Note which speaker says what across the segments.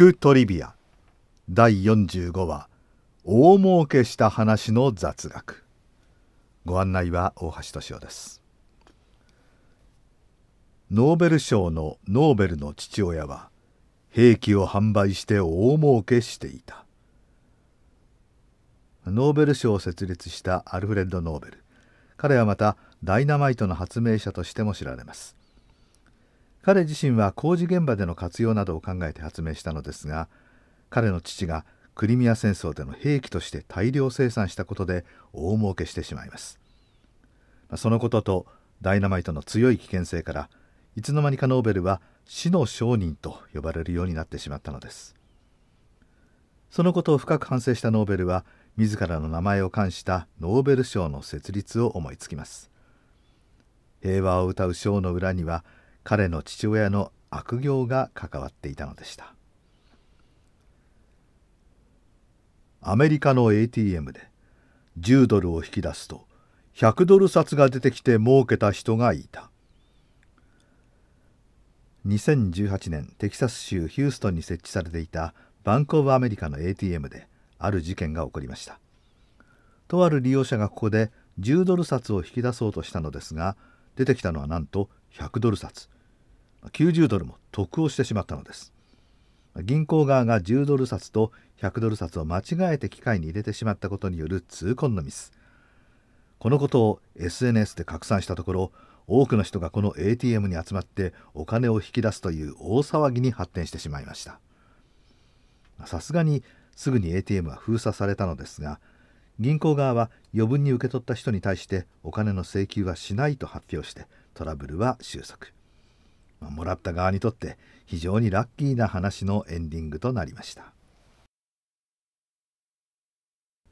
Speaker 1: 福トリビア第45話大儲けした話の雑学ご案内は大橋敏夫ですノーベル賞のノーベルの父親は兵器を販売して大儲けしていたノーベル賞を設立したアルフレッド・ノーベル彼はまたダイナマイトの発明者としても知られます彼自身は工事現場での活用などを考えて発明したのですが彼の父がクリミア戦争での兵器として大量生産したことで大儲けしてしまいますそのこととダイナマイトの強い危険性からいつの間にかノーベルは死の商人と呼ばれるようになってしまったのですそのことを深く反省したノーベルは自らの名前を冠したノーベル賞の設立を思いつきます平和を歌う賞の裏には彼の父親の悪行が関わっていたのでしたアメリカの ATM で10ドルを引き出すと100ドル札が出てきて儲けた人がいた2018年テキサス州ヒューストンに設置されていたバンク・オブ・アメリカの ATM である事件が起こりましたとある利用者がここで10ドル札を引き出そうとしたのですが出てきたのはなんと100ドル札90ドルも得をしてしまったのです銀行側が10ドル札と100ドル札を間違えて機械に入れてしまったことによる痛恨のミスこのことを SNS で拡散したところ多くの人がこの ATM に集まってお金を引き出すという大騒ぎに発展してしまいましたさすがにすぐに ATM は封鎖されたのですが銀行側は余分に受け取った人に対してお金の請求はしないと発表してトラブルは収束まあ、もらった側にとって非常にラッキーな話のエンディングとなりました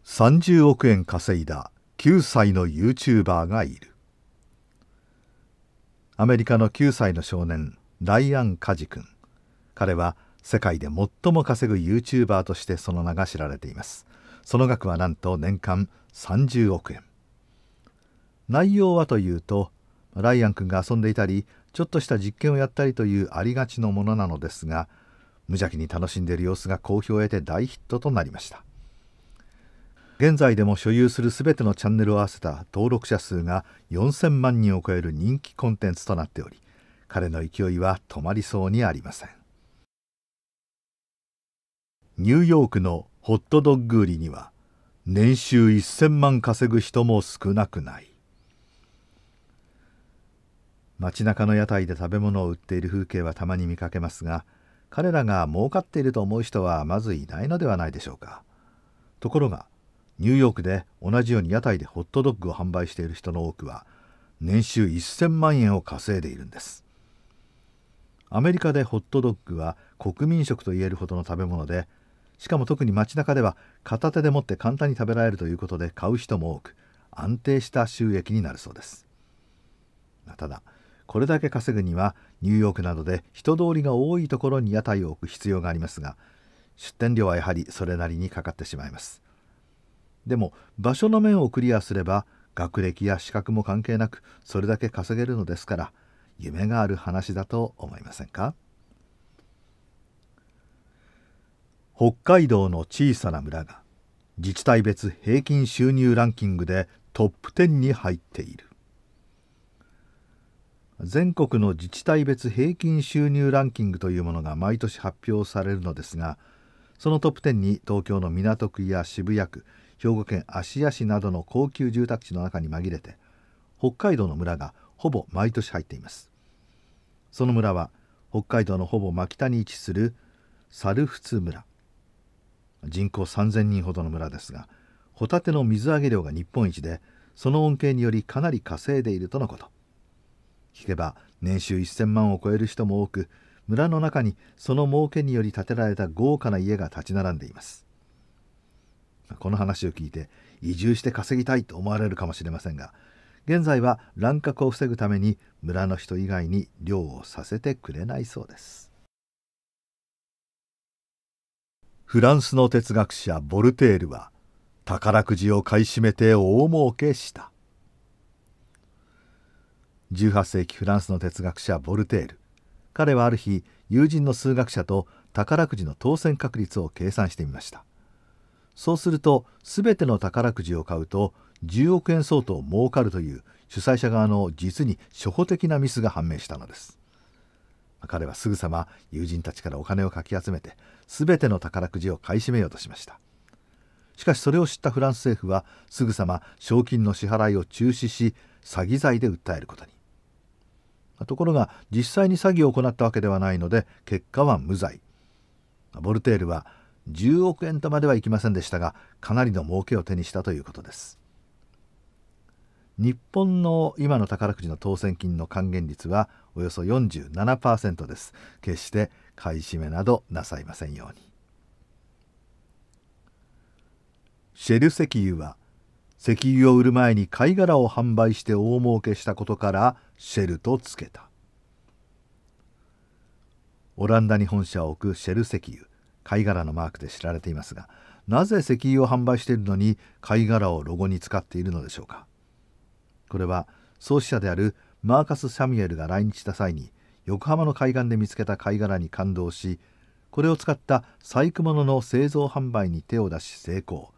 Speaker 1: 30億円稼いだ9歳のユーチューバーがいるアメリカの9歳の少年ライアン・カジ君彼は世界で最も稼ぐユーチューバーとしてその名が知られていますその額はなんと年間30億円内容はというとライアン君が遊んでいたりちょっとした実験をやったりというありがちのものなのですが無邪気に楽しんでいる様子が好評を得て大ヒットとなりました現在でも所有する全てのチャンネルを合わせた登録者数が4000万人を超える人気コンテンツとなっており彼の勢いは止まりそうにありませんニューヨークのホットドッグ売りには年収1000万稼ぐ人も少なくない街中の屋台で食べ物を売っている風景はたまに見かけますが彼らが儲かっていると思う人はまずいないのではないでしょうかところがニューヨークで同じように屋台でホットドッグを販売している人の多くは年収1000万円を稼いでいるんですアメリカでホットドッグは国民食といえるほどの食べ物でしかも特に街中では片手で持って簡単に食べられるということで買う人も多く安定した収益になるそうですただこれだけ稼ぐにはニューヨークなどで人通りが多いところに屋台を置く必要がありますが出店料はやはりそれなりにかかってしまいますでも場所の面をクリアすれば学歴や資格も関係なくそれだけ稼げるのですから夢がある話だと思いませんか北海道の小さな村が自治体別平均収入ランキングでトップ10に入っている全国の自治体別平均収入ランキングというものが毎年発表されるのですがそのトップ10に東京の港区や渋谷区兵庫県芦屋市などの高級住宅地の中に紛れて北海道の村がほぼ毎年入っていますその村は北海道のほぼ真北に位置する猿払村人口3,000人ほどの村ですがホタテの水揚げ量が日本一でその恩恵によりかなり稼いでいるとのこと聞けば年収1000万を超える人も多く村の中にその儲けにより建てられた豪華な家が立ち並んでいますこの話を聞いて移住して稼ぎたいと思われるかもしれませんが現在は乱獲を防ぐために村の人以外に漁をさせてくれないそうですフランスの哲学者ボルテールは宝くじを買い占めて大儲けした18世紀フランスの哲学者ボルテール彼はある日友人の数学者と宝くじの当選確率を計算してみましたそうすると全ての宝くじを買うと10億円相当儲かるという主催者側の実に初歩的なミスが判明したのです彼はすぐさま友人たちからお金をかき集めて全ての宝くじを買い占めようとしましたしかしそれを知ったフランス政府はすぐさま賞金の支払いを中止し詐欺罪で訴えることにところが実際に詐欺を行ったわけではないので結果は無罪ボルテールは10億円とまではいきませんでしたがかなりの儲けを手にしたということです日本の今の宝くじの当選金の還元率はおよそ47%です決して買い占めなどなさいませんようにシェル石油は石油を売る前に貝殻を販売して大儲けしたことからシェルとつけたオランダに本社を置くシェル石油貝殻のマークで知られていますがなぜ石油を販売しているのに貝殻をロゴに使っているのでしょうかこれは創始者であるマーカス・サミュエルが来日した際に横浜の海岸で見つけた貝殻に感動しこれを使った細工物の製造販売に手を出し成功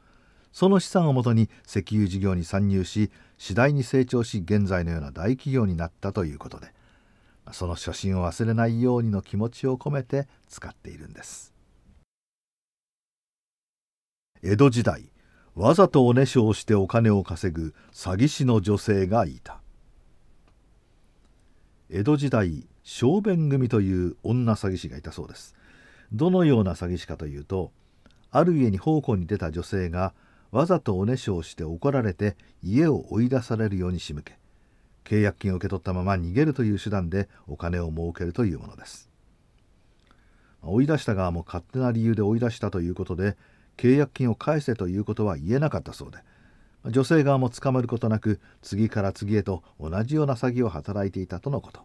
Speaker 1: その資産をもとに石油事業に参入し次第に成長し現在のような大企業になったということでその初心を忘れないようにの気持ちを込めて使っているんです江戸時代わざとおねしょをしてお金を稼ぐ詐欺師の女性がいた江戸時代小便組という女詐欺師がいたそうですどのような詐欺師かというとある家に奉公に出た女性がわざとおねしょをして怒られて家を追い出されるように仕向け契約金を受け取ったまま逃げるという手段でお金を儲けるというものです追い出した側も勝手な理由で追い出したということで契約金を返せということは言えなかったそうで女性側も捕まることなく次から次へと同じような詐欺を働いていたとのこと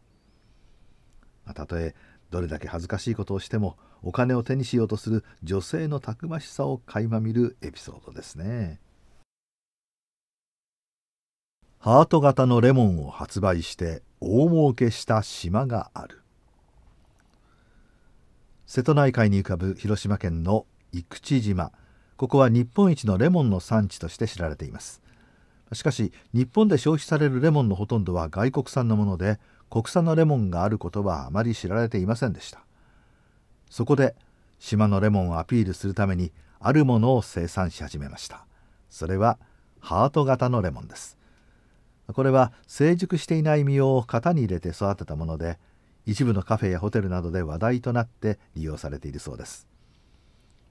Speaker 1: たとえどれだけ恥ずかしいことをしてもお金を手にしようとする女性のたくましさを垣間見るエピソードですねハート型のレモンを発売して大儲けした島がある瀬戸内海に浮かぶ広島県の生口島ここは日本一のレモンの産地として知られていますしかし日本で消費されるレモンのほとんどは外国産のもので国産のレモンがあることはあまり知られていませんでしたそこで島のレモンをアピールするためにあるものを生産し始めましたそれはハート型のレモンですこれは成熟していない実を型に入れて育てたもので一部のカフェやホテルなどで話題となって利用されているそうです、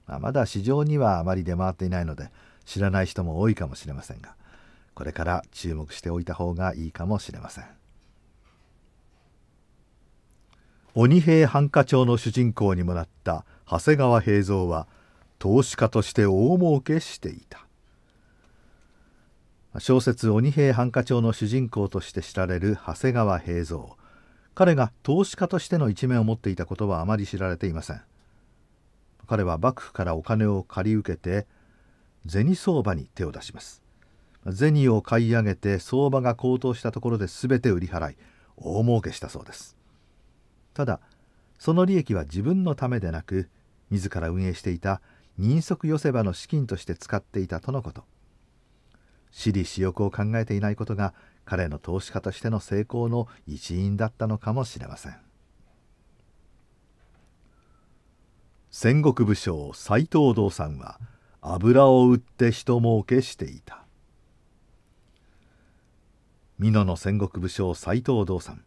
Speaker 1: まあ、まだ市場にはあまり出回っていないので知らない人も多いかもしれませんがこれから注目しておいた方がいいかもしれません鬼平繁華町の主人公にもなった長谷川平蔵は投資家として大儲けしていた小説「鬼平繁華町」の主人公として知られる長谷川平蔵彼が投資家としての一面を持っていたことはあまり知られていません彼は幕府からお金を借り受けて銭相場に手を出します銭を買い上げて相場が高騰したところで全て売り払い大儲けしたそうですただその利益は自分のためでなく自ら運営していた人足寄せ場の資金として使っていたとのこと私利私欲を考えていないことが彼の投資家としての成功の一因だったのかもしれません戦国武将斎藤道さんは油を売って人儲けしていた美濃の戦国武将斎藤道さん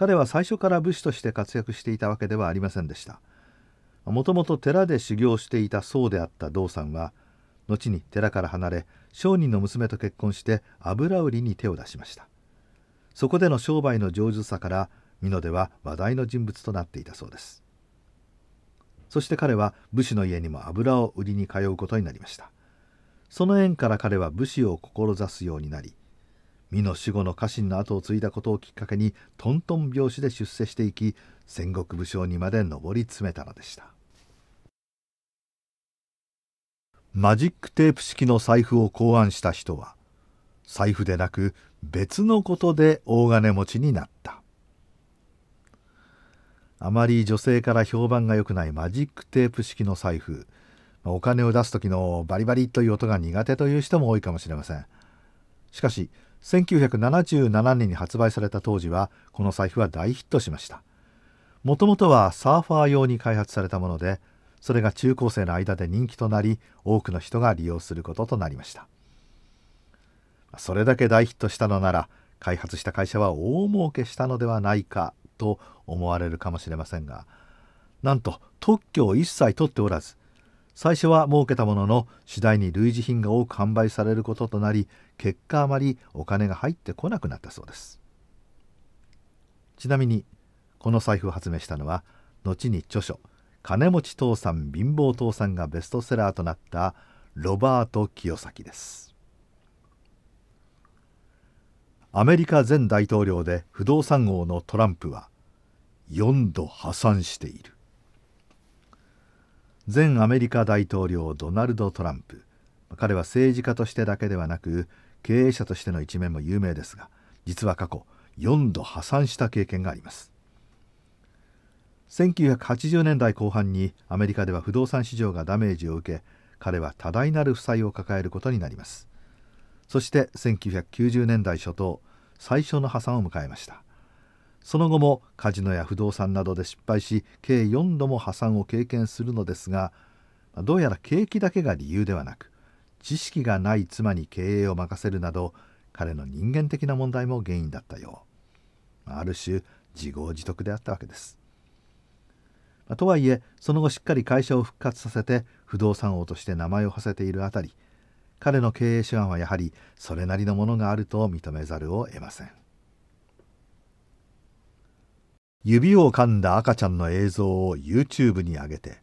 Speaker 1: 彼は最初から武士として活躍していたわけではありませんでしたもともと寺で修行していた僧であった道さんは後に寺から離れ商人の娘と結婚して油売りに手を出しましたそこでの商売の上手さから美濃では話題の人物となっていたそうですそして彼は武士の家にも油を売りに通うことになりましたその縁から彼は武士を志すようになり美の死後の家臣の後を継いだことをきっかけにとんとん拍子で出世していき戦国武将にまで上り詰めたのでしたマジックテープ式の財布を考案した人は財布でなく別のことで大金持ちになったあまり女性から評判が良くないマジックテープ式の財布お金を出す時のバリバリという音が苦手という人も多いかもしれませんしかし1977年に発売された当時はこの財布は大ヒットしましたもともとはサーファー用に開発されたものでそれが中高生の間で人気となり多くの人が利用することとなりましたそれだけ大ヒットしたのなら開発した会社は大儲けしたのではないかと思われるかもしれませんがなんと特許を一切取っておらず最初は儲けたものの次第に類似品が多く販売されることとなり結果あまりお金が入ってこなくなったそうですちなみにこの財布を発明したのは後に著書「金持ち父さん貧乏父さん」がベストセラーとなったロバート清崎ですアメリカ前大統領で不動産王のトランプは4度破産している前アメリカ大統領ドナルド・トランプ彼は政治家としてだけではなく経営者としての一面も有名ですが実は過去4度破産した経験があります1980年代後半にアメリカでは不動産市場がダメージを受け彼は多大なる負債を抱えることになりますそして1990年代初頭最初の破産を迎えましたその後もカジノや不動産などで失敗し計4度も破産を経験するのですがどうやら景気だけが理由ではなく知識がない妻に経営を任せるなど彼の人間的な問題も原因だったようある種自業自得であったわけです。とはいえその後しっかり会社を復活させて不動産王として名前を馳せているあたり彼の経営手腕はやはりそれなりのものがあると認めざるを得ません。指を噛んだ赤ちゃんの映像を YouTube に上げて、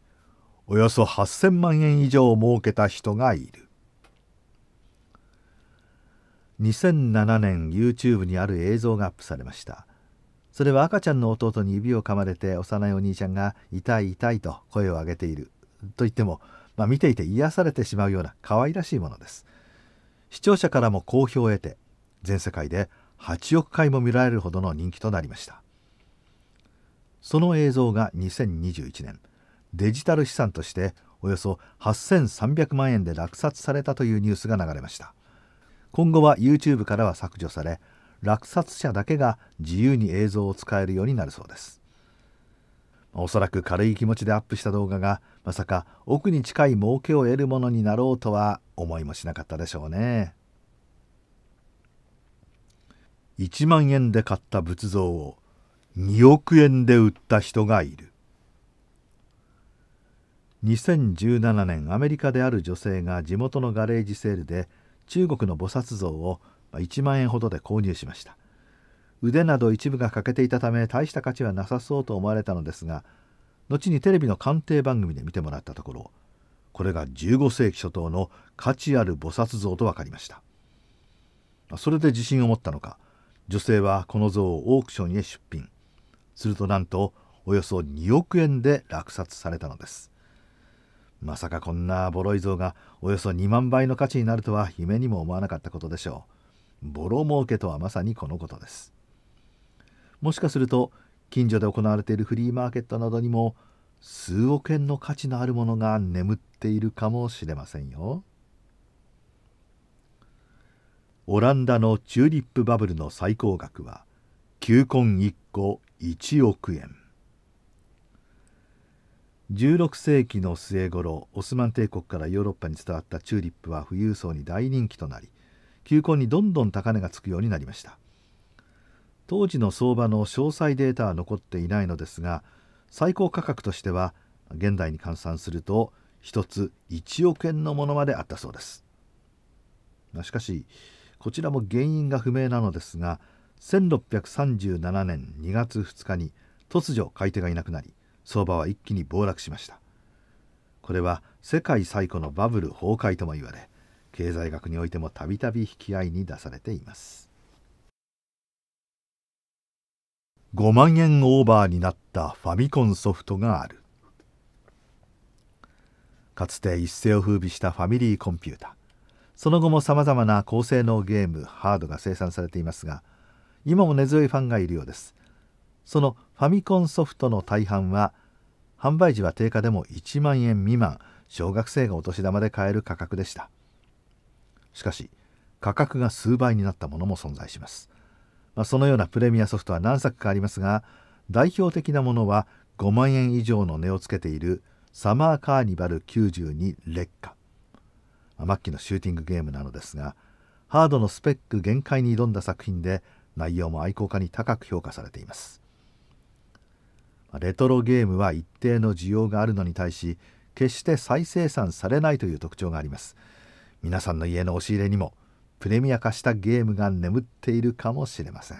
Speaker 1: およそ8000万円以上儲けた人がいる。2007年 YouTube にある映像がアップされました。それは赤ちゃんの弟に指を噛まれて幼いお兄ちゃんが痛い痛いと声を上げていると言っても、まあ、見ていて癒されてしまうような可愛らしいものです。視聴者からも好評を得て全世界で8億回も見られるほどの人気となりました。その映像が2021年デジタル資産としておよそ8300万円で落札されたというニュースが流れました今後は YouTube からは削除され落札者だけが自由に映像を使えるようになるそうですおそらく軽い気持ちでアップした動画がまさか奥に近い儲けを得るものになろうとは思いもしなかったでしょうね1万円で買った仏像を2億円で売った人がいる2017年アメリカである女性が地元のガレージセールで中国の菩薩像を1万円ほどで購入しました腕など一部が欠けていたため大した価値はなさそうと思われたのですが後にテレビの鑑定番組で見てもらったところこれが15世紀初頭の価値ある菩薩像と分かりましたそれで自信を持ったのか女性はこの像をオークションへ出品するとなんとおよそ2億円で落札されたのですまさかこんなボロい像がおよそ2万倍の価値になるとは夢にも思わなかったことでしょうボロ儲けとはまさにこのことですもしかすると近所で行われているフリーマーケットなどにも数億円の価値のあるものが眠っているかもしれませんよオランダのチューリップバブルの最高額は球根1個1億円16世紀の末頃オスマン帝国からヨーロッパに伝わったチューリップは富裕層に大人気となり球根にどんどん高値がつくようになりました当時の相場の詳細データは残っていないのですが最高価格としては現代に換算すると1つ1億円のものまであったそうですしかしこちらも原因が不明なのですが1637年2月2日に突如買い手がいなくなり相場は一気に暴落しましたこれは世界最古のバブル崩壊とも言われ経済学においてもたびたび引き合いに出されています5万円オーバーになったファミコンソフトがあるかつて一世を風靡したファミリーコンピュータその後もさまざまな高性能ゲームハードが生産されていますが今も根強いファンがいるようですそのファミコンソフトの大半は販売時は定価でも1万円未満小学生がお年玉で買える価格でしたしかし価格が数倍になったものも存在します、まあ、そのようなプレミアソフトは何作かありますが代表的なものは5万円以上の値をつけているサマーカーニバル92劣化、末期のシューティングゲームなのですがハードのスペック限界に挑んだ作品で内容も愛好家に高く評価されていますレトロゲームは一定の需要があるのに対し決して再生産されないという特徴があります皆さんの家の押し入れにもプレミア化したゲームが眠っているかもしれません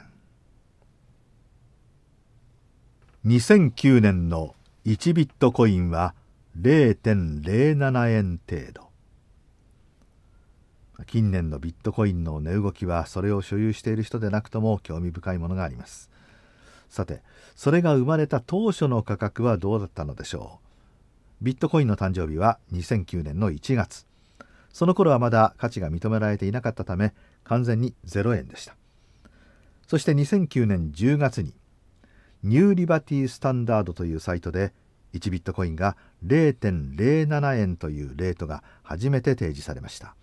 Speaker 1: 2009年の1ビットコインは0.07円程度近年のビットコインの値動きはそれを所有している人でなくとも興味深いものがありますさてそれが生まれた当初の価格はどうだったのでしょうビットコインの誕生日は2009年の1月その頃はまだ価値が認められていなかったため完全に0円でしたそして2009年10月にニューリバティスタンダードというサイトで1ビットコインが0.07円というレートが初めて提示されました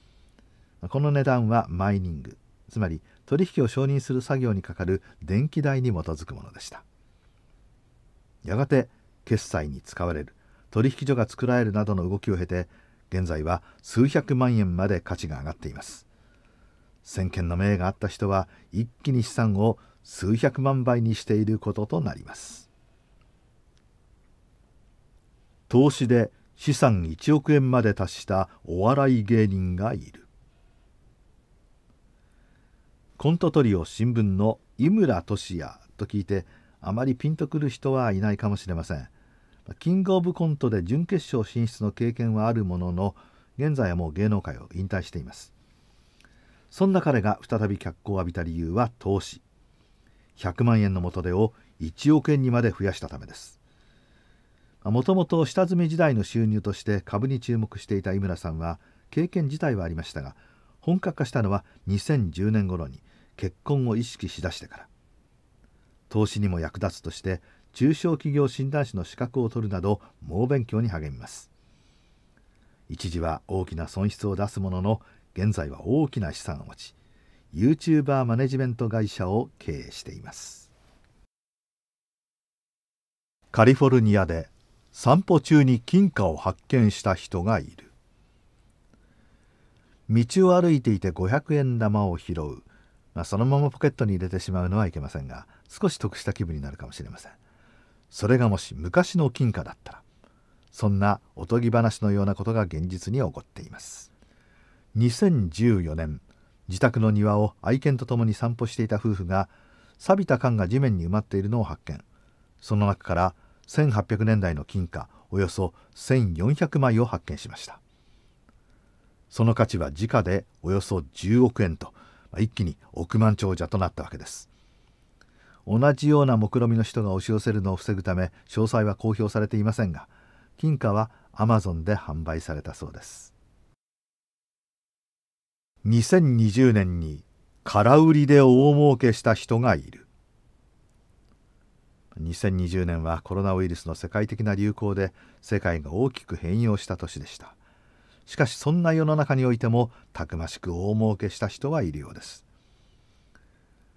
Speaker 1: この値段はマイニングつまり取引を承認する作業にかかる電気代に基づくものでしたやがて決済に使われる取引所が作られるなどの動きを経て現在は数百万円まで価値が上がっています先見の明があった人は一気に資産を数百万倍にしていることとなります投資で資産1億円まで達したお笑い芸人がいるコントトリオ新聞の井村俊也と聞いてあまりピンとくる人はいないかもしれませんキングオブコントで準決勝進出の経験はあるものの現在はもう芸能界を引退していますそんな彼が再び脚光を浴びた理由は投資100万円の元手を1億円にまで増やしたためですもともと下積み時代の収入として株に注目していた井村さんは経験自体はありましたが本格化したのは2010年頃に結婚を意識しだしてから投資にも役立つとして中小企業診断士の資格を取るなど猛勉強に励みます一時は大きな損失を出すものの現在は大きな資産を持ち YouTuber マネジメント会社を経営していますカリフォルニアで散歩中に金貨を発見した人がいる道を歩いていて500円玉を拾うまあ、そのままポケットに入れてしまうのはいけませんが少し得した気分になるかもしれませんそれがもし昔の金貨だったらそんなおとぎ話のようなことが現実に起こっています2014年自宅の庭を愛犬と共に散歩していた夫婦が錆びた缶が地面に埋まっているのを発見その中から1800年代の金貨およそ1400枚を発見しましたその価値は時価でおよそ10億円と一気に億万長者となったわけです同じような目論見の人が押し寄せるのを防ぐため詳細は公表されていませんが金貨はアマゾンで販売されたそうです2020年に空売りで大儲けした人がいる2020年はコロナウイルスの世界的な流行で世界が大きく変容した年でしたしかしそんな世の中においてもたくましく大儲けした人はいるようです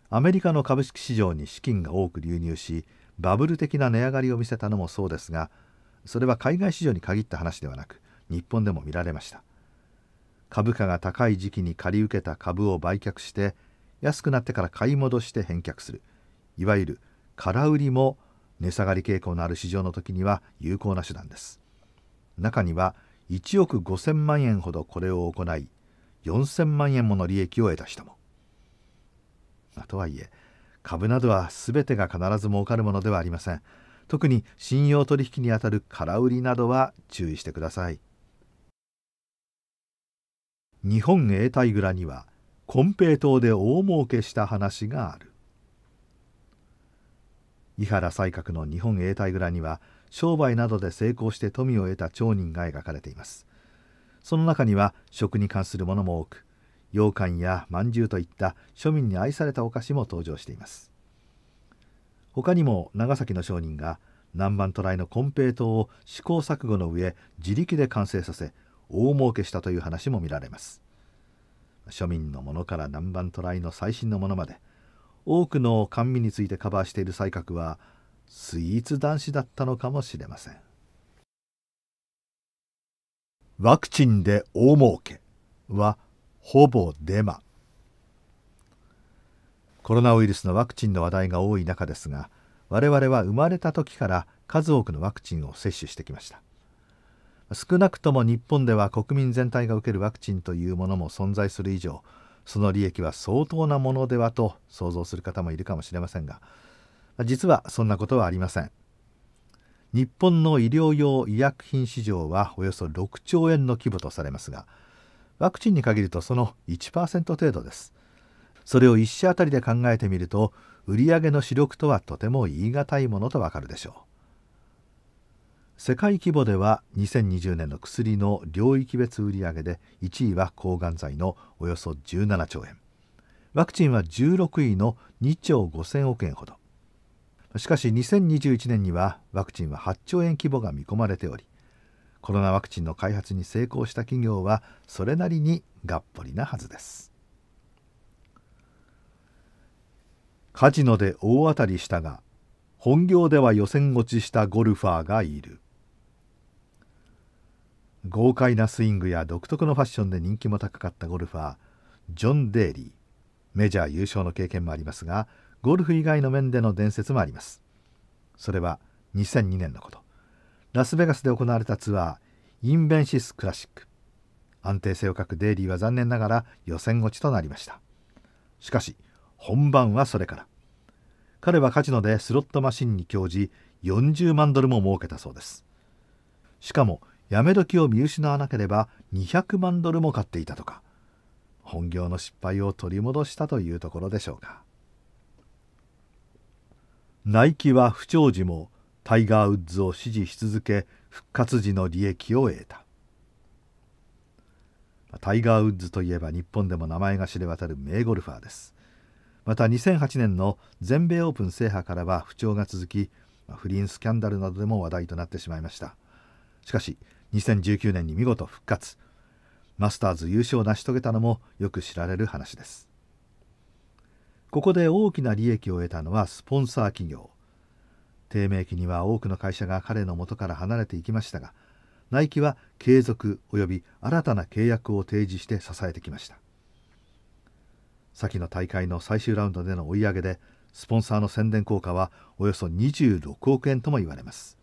Speaker 1: アメリカの株式市場に資金が多く流入しバブル的な値上がりを見せたのもそうですがそれは海外市場に限った話ではなく日本でも見られました株価が高い時期に借り受けた株を売却して安くなってから買い戻して返却するいわゆる空売りも値下がり傾向のある市場の時には有効な手段です中には1億5000万円ほどこれを行い4000万円もの利益を得た人も。まあ、とはいえ株などは全てが必ず儲かるものではありません。特に信用取引にあたる空売りなどは注意してください。日本永代蔵には金平糖で大儲けした話がある。井原西閣の日本永代蔵には商売などで成功して富を得た町人が描かれていますその中には食に関するものも多く羊羹やまんじゅうといった庶民に愛されたお菓子も登場しています他にも長崎の商人が南蛮渡来の金平糖を試行錯誤の上自力で完成させ大儲けしたという話も見られます庶民のものから南蛮渡来の最新のものまで多くの甘味についてカバーしている才覚はスイーツ男子だったのかもしれませんワクチンで大儲けはほぼデマコロナウイルスのワクチンの話題が多い中ですが我々は生まれた時から数多くのワクチンを接種してきました少なくとも日本では国民全体が受けるワクチンというものも存在する以上その利益は相当なものではと想像する方もいるかもしれませんが実はそんなことはありません日本の医療用医薬品市場はおよそ6兆円の規模とされますがワクチンに限るとその1%程度ですそれを1社あたりで考えてみると売上の主力とはとても言い難いものとわかるでしょう世界規模では2020年の薬の領域別売上で1位は抗がん剤のおよそ17兆円ワクチンは16位の2兆5000億円ほどしかし2021年にはワクチンは8兆円規模が見込まれておりコロナワクチンの開発に成功した企業はそれなりにがっぽりなはずですカジノで大当たりしたが本業では予選落ちしたゴルファーがいる豪快なスイングや独特のファッションで人気も高かったゴルファージョン・デーリーメジャー優勝の経験もありますがゴルフ以外の面での伝説もありますそれは2002年のことラスベガスで行われたツアーインベンシスクラシック安定性を欠くデイリーは残念ながら予選落ちとなりましたしかし本番はそれから彼はカジノでスロットマシンに興じ40万ドルも儲けたそうですしかもやめ時を見失わなければ200万ドルも買っていたとか本業の失敗を取り戻したというところでしょうかナイキは不調時もタイガー・ウッズを支持し続け復活時の利益を得たタイガー・ウッズといえば日本でも名前が知れ渡る名ゴルファーですまた2008年の全米オープン制覇からは不調が続き不倫スキャンダルなどでも話題となってしまいましたしかし2019年に見事復活マスターズ優勝を成し遂げたのもよく知られる話ですここで大きな利益を得たのはスポンサー企業低迷期には多くの会社が彼の元から離れていきましたがナイキは継続および新たな契約を提示して支えてきました先の大会の最終ラウンドでの追い上げでスポンサーの宣伝効果はおよそ26億円とも言われます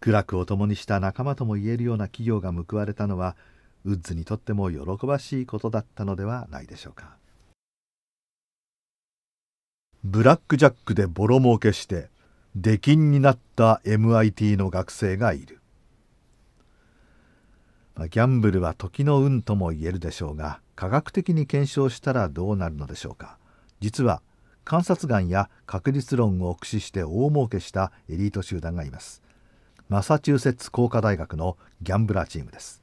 Speaker 1: 苦楽を共にした仲間とも言えるような企業が報われたのはウッズにとっても喜ばしいことだったのではないでしょうか。ブラックジャックでボロ儲けして出禁になった MIT の学生がいる、まギャンブルは時の運とも言えるでしょうが科学的に検証したらどうなるのでしょうか実は観察眼や確率論を駆使して大儲けしたエリート集団がいますマサチューセッツ工科大学のギャンブラーチームです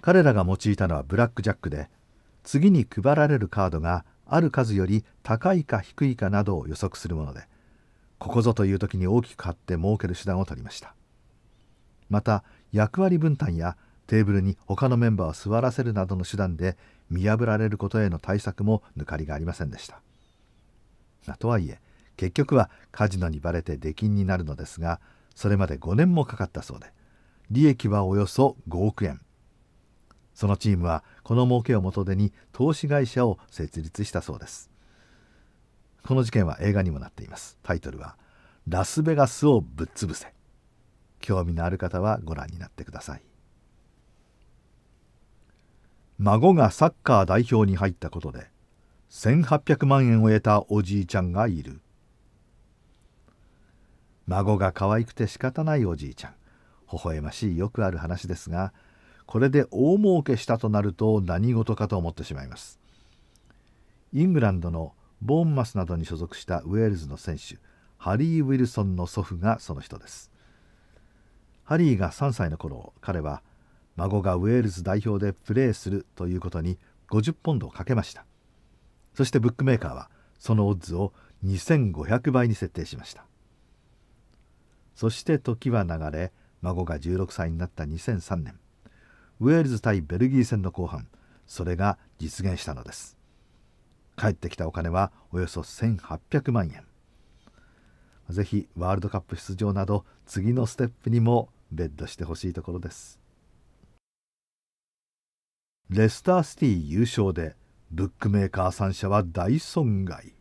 Speaker 1: 彼らが用いたのはブラックジャックで次に配られるカードがある数より高いか低いかなどを予測するものでここぞという時に大きく買って儲ける手段を取りましたまた役割分担やテーブルに他のメンバーを座らせるなどの手段で見破られることへの対策も抜かりがありませんでした。とはいえ結局はカジノにバレて出禁になるのですがそれまで5年もかかったそうで利益はおよそ5億円そのチームはこの儲けを元手に投資会社を設立したそうですこの事件は映画にもなっていますタイトルはラスベガスをぶっ潰せ興味のある方はご覧になってください孫がサッカー代表に入ったことで1800万円を得たおじいちゃんがいる孫が可愛くて仕方ないおじいちゃん微笑ましいよくある話ですがこれで大儲けしたとなると何事かと思ってしまいますイングランドのボーンマスなどに所属したウェールズの選手ハリー・ウィルソンの祖父がその人ですハリーが3歳の頃彼は孫がウェールズ代表でプレーするということに50ポンドをかけましたそしてブックメーカーはそのオッズを2500倍に設定しましたそして時は流れ孫が16歳になった2003年ウェールズ対ベルギー戦の後半それが実現したのです返ってきたお金はおよそ1800万円ぜひワールドカップ出場など次のステップにもベッドしてほしいところですレスターシティ優勝でブックメーカー3社は大損害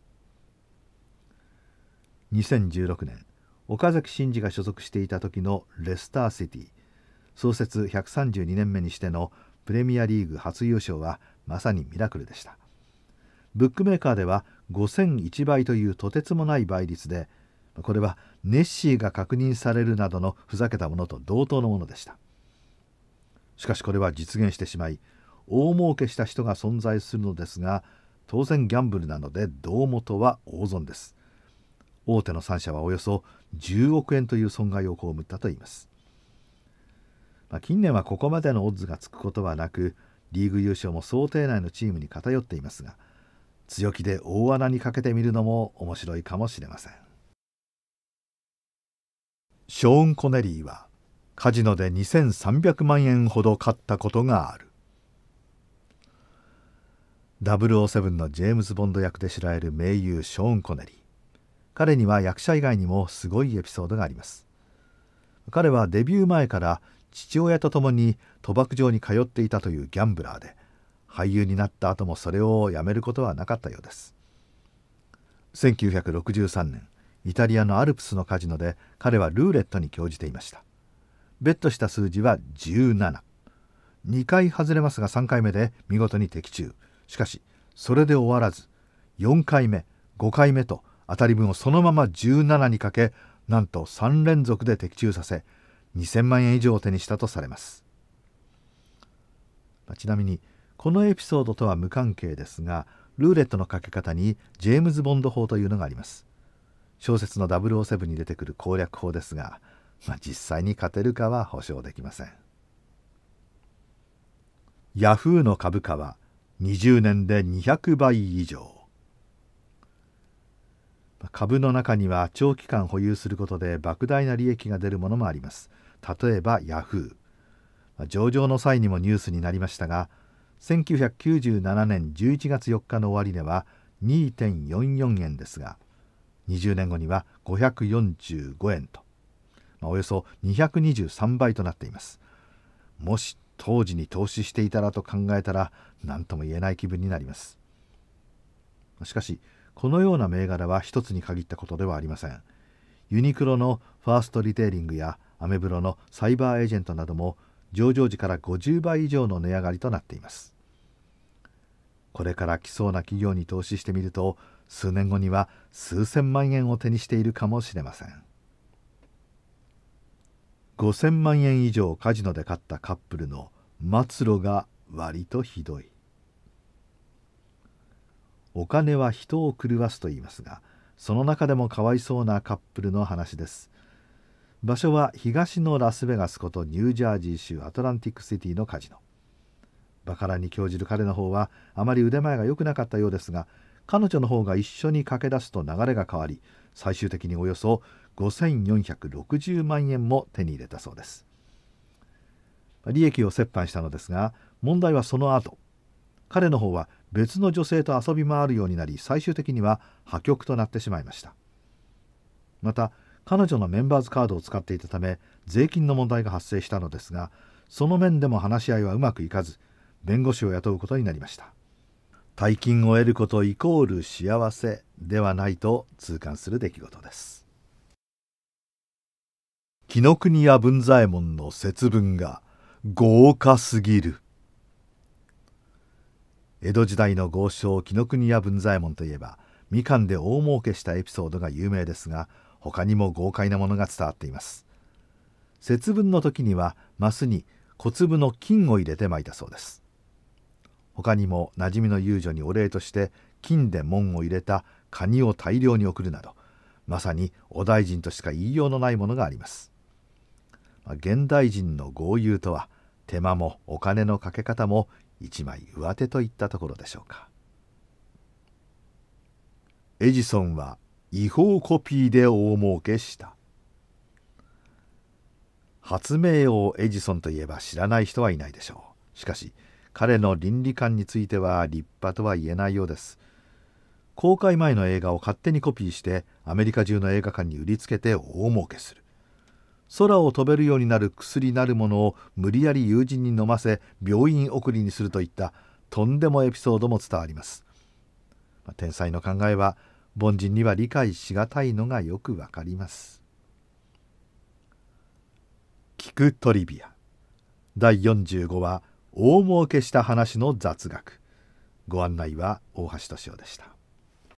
Speaker 1: 2016年岡崎慎二が所属していた時のレスターシティ創設132年目にしてのプレミアリーグ初優勝はまさにミラクルでしたブックメーカーでは5001倍というとてつもない倍率でこれはネッシーが確認されるなどのふざけたものと同等のものでしたしかしこれは実現してしまい大儲けした人が存在するのですが当然ギャンブルなので胴元は大損です大手の3社はおよそ10億円という損害を被ったといいますまあ、近年はここまでのオッズがつくことはなくリーグ優勝も想定内のチームに偏っていますが強気で大穴にかけてみるのも面白いかもしれませんショーン・コネリーはカジノで2300万円ほど買ったことがある007のジェームズ・ボンド役で知られる名優ショーン・コネリー彼には役者以外にもすごいエピソードがあります彼はデビュー前から父親と共に賭博場に通っていたというギャンブラーで俳優になった後もそれをやめることはなかったようです1963年イタリアのアルプスのカジノで彼はルーレットに興じていましたベットした数字は172回外れますが3回目で見事に的中しかしそれで終わらず4回目5回目と当たり分をそのまま17にかけなんと3連続で的中させ2000万円以上を手にしたとされます、まあ、ちなみにこのエピソードとは無関係ですがルーレットのかけ方にジェームズ・ボンド法というのがあります小説の007に出てくる攻略法ですが、まあ、実際に勝てるかは保証できませんヤフーの株価は20年で200倍以上株の中には長期間保有することで莫大な利益が出るものもあります例えばヤフー上場の際にもニュースになりましたが1997年11月4日の終値は2.44円ですが20年後には545円と、まあ、およそ223倍となっていますもし当時に投資していたらと考えたら何とも言えない気分になりますしかしこのような銘柄は一つに限ったことではありませんユニクロのファーストリテイリングやアメブロのサイバーエージェントなども上場時から50倍以上の値上がりとなっていますこれから来そうな企業に投資してみると数年後には数千万円を手にしているかもしれません5000万円以上カジノで買ったカップルの末路が割とひどいお金は人を狂わすと言いますがその中でもかわいそうなカップルの話です場所は東のラスベガスことニュージャージー州アトランティックシティのカジノバカラに興じる彼の方はあまり腕前が良くなかったようですが彼女の方が一緒に駆け出すと流れが変わり最終的におよそ5460万円も手に入れたそうです利益を折半したのですが問題はその後彼の方は別の女性と遊び回るようになり最終的には破局となってしまいましたまた彼女のメンバーズカードを使っていたため税金の問題が発生したのですがその面でも話し合いはうまくいかず弁護士を雇うことになりました大金を得ることイコール幸せではないと痛感する出来事です紀ノ国屋文左衛門の節分が豪華すぎる江戸時代の豪商紀ノ国屋文左衛門といえばみかんで大儲けしたエピソードが有名ですが他にも豪快なものが伝わっています節分の時にはマスに小粒の金を入れて巻いたそうです他にも馴染みの遊女にお礼として金で門を入れたカニを大量に送るなどまさにお大臣としか言いようのないものがあります、現代人の豪遊とは手間もお金のかけ方も一枚上手といったところでしょうかエジソンは違法コピーで大儲けした発明王エジソンといえば知らない人はいないでしょうしかし彼の倫理観については立派とは言えないようです公開前の映画を勝手にコピーしてアメリカ中の映画館に売りつけて大儲けする空を飛べるようになる薬なるものを無理やり友人に飲ませ病院送りにするといったとんでもエピソードも伝わります天才の考えは凡人には理解しがたいのがよくわかります。聞くトリビア第45話大儲けした話の雑学ご案内は大橋敏夫でした。